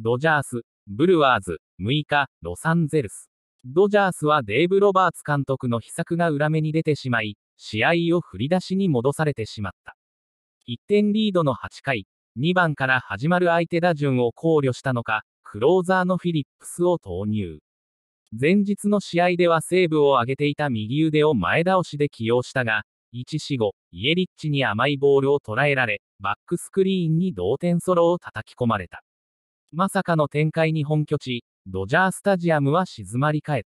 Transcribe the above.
ドジャース、ブルワーズ、6日、ロサンゼルス。ドジャースはデーブ・ロバーツ監督の秘策が裏目に出てしまい、試合を振り出しに戻されてしまった。1点リードの8回、2番から始まる相手打順を考慮したのか、クローザーのフィリップスを投入。前日の試合ではセーブを上げていた右腕を前倒しで起用したが、1 4後、イエリッチに甘いボールを捉えられ、バックスクリーンに同点ソロを叩き込まれた。まさかの展開に本拠地、ドジャースタジアムは静まり返った。